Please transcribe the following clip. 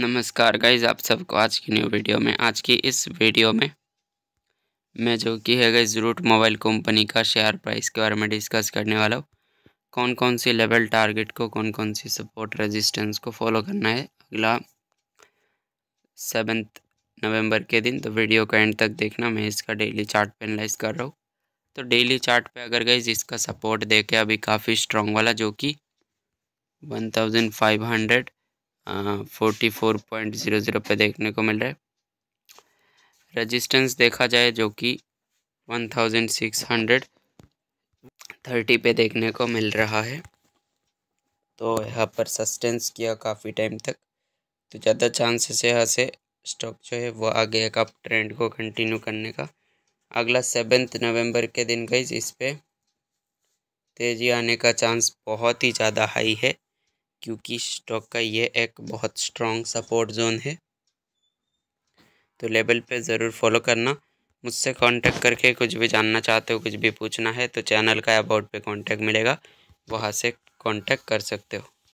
नमस्कार गाइज आप सबको आज की न्यू वीडियो में आज की इस वीडियो में मैं जो कि है गाइज रूट मोबाइल कंपनी का शेयर प्राइस के बारे में डिस्कस करने वाला हूँ कौन कौन सी लेवल टारगेट को कौन कौन सी सपोर्ट रेजिस्टेंस को फॉलो करना है अगला सेवेंथ नवंबर के दिन तो वीडियो का एंड तक देखना मैं इसका डेली चार्ट एनालाइज कर रहा हूँ तो डेली चार्ट पे अगर गाइज इसका सपोर्ट दे के अभी काफ़ी स्ट्रॉन्ग वाला जो कि one thousand five hundred forty four point zero zero पर देखने को मिल रहा है रजिस्टेंस देखा जाए जो कि one thousand six hundred thirty पे देखने को मिल रहा है तो यहाँ पर सस्टेंस किया काफ़ी टाइम तक तो ज़्यादा चांसेस है यहाँ से स्टॉक जो है वो आगे एक अप ट्रेंड को कंटिन्यू करने का अगला सेवेंथ नवंबर के दिन गई इस पर तेज़ी आने का चांस बहुत ही ज़्यादा हाई है क्योंकि स्टॉक का ये एक बहुत स्ट्रॉन्ग सपोर्ट जोन है तो लेवल पे ज़रूर फॉलो करना मुझसे कांटेक्ट करके कुछ भी जानना चाहते हो कुछ भी पूछना है तो चैनल का अबाउट पे कांटेक्ट मिलेगा वहाँ से कांटेक्ट कर सकते हो